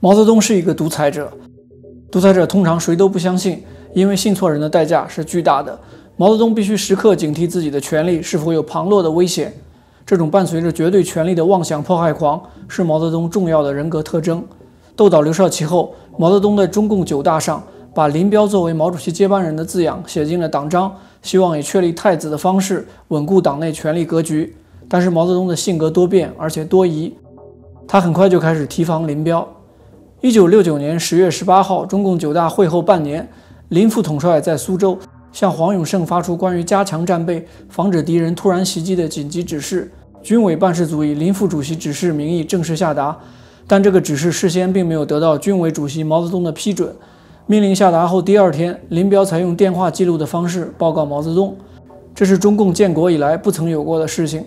毛泽东是一个独裁者，独裁者通常谁都不相信，因为信错人的代价是巨大的。毛泽东必须时刻警惕自己的权力是否有旁落的危险。这种伴随着绝对权力的妄想迫害狂是毛泽东重要的人格特征。斗倒刘少奇后，毛泽东在中共九大上把林彪作为毛主席接班人的字样写进了党章，希望以确立太子的方式稳固党内权力格局。但是毛泽东的性格多变而且多疑，他很快就开始提防林彪。一九六九年十月十八号，中共九大会后半年，林副统帅在苏州向黄永胜发出关于加强战备、防止敌人突然袭击的紧急指示。军委办事组以林副主席指示名义正式下达，但这个指示事先并没有得到军委主席毛泽东的批准。命令下达后第二天，林彪才用电话记录的方式报告毛泽东，这是中共建国以来不曾有过的事情。